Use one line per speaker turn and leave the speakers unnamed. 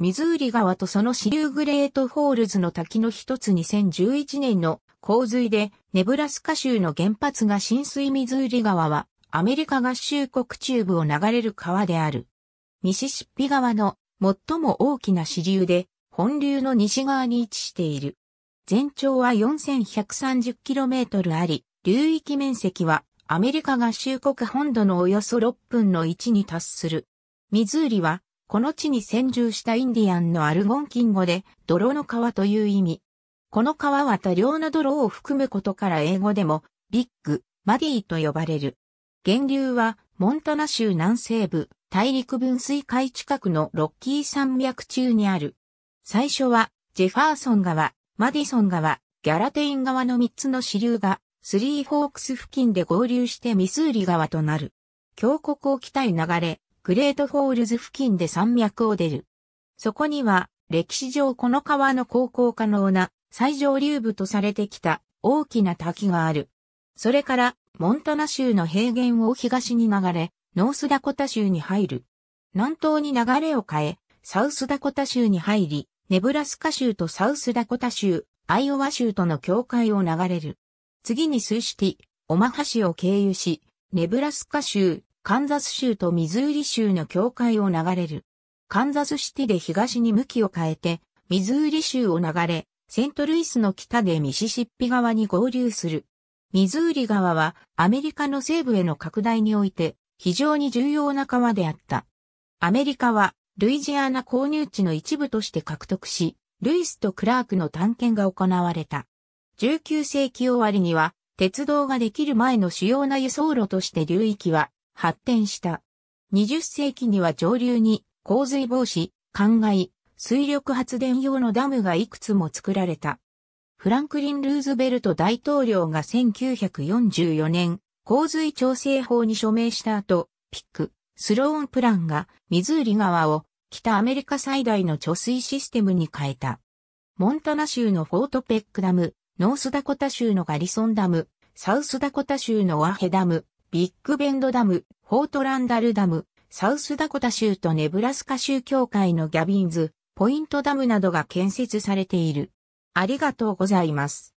ミズーリ川とその支流グレートホールズの滝の一つ2011年の洪水でネブラスカ州の原発が浸水ミズーリ川はアメリカ合衆国中部を流れる川である。ミシシッピ川の最も大きな支流で本流の西側に位置している。全長は 4130km あり、流域面積はアメリカ合衆国本土のおよそ6分の1に達する。ミズーリはこの地に先住したインディアンのアルゴンキン語で、泥の川という意味。この川は多量の泥を含むことから英語でも、ビッグ、マディと呼ばれる。源流は、モンタナ州南西部、大陸分水海近くのロッキー山脈中にある。最初は、ジェファーソン川、マディソン川、ギャラテイン川の3つの支流が、スリーフォークス付近で合流してミスーリ川となる。峡谷を北へ流れ、グレートフォールズ付近で山脈を出る。そこには、歴史上この川の航行可能な最上流部とされてきた大きな滝がある。それから、モンタナ州の平原を東に流れ、ノースダコタ州に入る。南東に流れを変え、サウスダコタ州に入り、ネブラスカ州とサウスダコタ州、アイオワ州との境界を流れる。次にスーシティ、オマハ市を経由し、ネブラスカ州、カンザス州とミズーリ州の境界を流れる。カンザスシティで東に向きを変えて、ミズーリ州を流れ、セントルイスの北でミシシッピ川に合流する。ミズーリ川はアメリカの西部への拡大において非常に重要な川であった。アメリカはルイジアナ購入地の一部として獲得し、ルイスとクラークの探検が行われた。19世紀終わりには鉄道ができる前の主要な輸送路として流域は発展した。20世紀には上流に洪水防止、灌漑、水力発電用のダムがいくつも作られた。フランクリン・ルーズベルト大統領が1944年、洪水調整法に署名した後、ピック、スローンプランがミズーリ川を北アメリカ最大の貯水システムに変えた。モンタナ州のフォートペックダム、ノースダコタ州のガリソンダム、サウスダコタ州のワヘダム、ビッグベンドダム、フォートランダルダム、サウスダコタ州とネブラスカ州境界のギャビンズ、ポイントダムなどが建設されている。ありがとうございます。